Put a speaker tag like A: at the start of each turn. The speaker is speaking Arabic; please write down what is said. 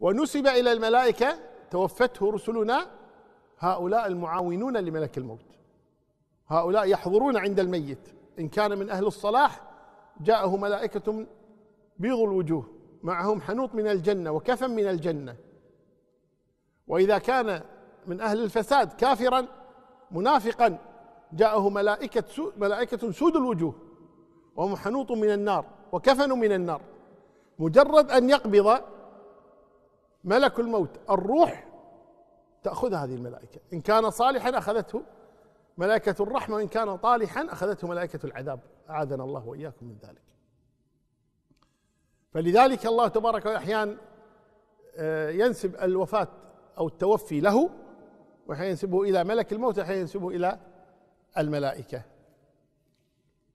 A: ونسب إلى الملائكة توفته رسلنا هؤلاء المعاونون لملك الموت هؤلاء يحضرون عند الميت إن كان من أهل الصلاح جاءه ملائكة بيض الوجوه معهم حنوط من الجنة وكفن من الجنة وإذا كان من أهل الفساد كافرا منافقا جاءه ملائكة سود ملائكة سود الوجوه وهم حنوط من النار وكفن من النار مجرد أن يقبض ملك الموت الروح تأخذ هذه الملائكة إن كان صالحا أخذته ملائكة الرحمة وإن كان طالحا أخذته ملائكة العذاب أعاذنا الله وإياكم من ذلك فلذلك الله تبارك أحيانا آه، ينسب الوفاة أو التوفي له وأحيانا ينسبه إلى ملك الموت وأحيانا ينسبه إلى الملائكة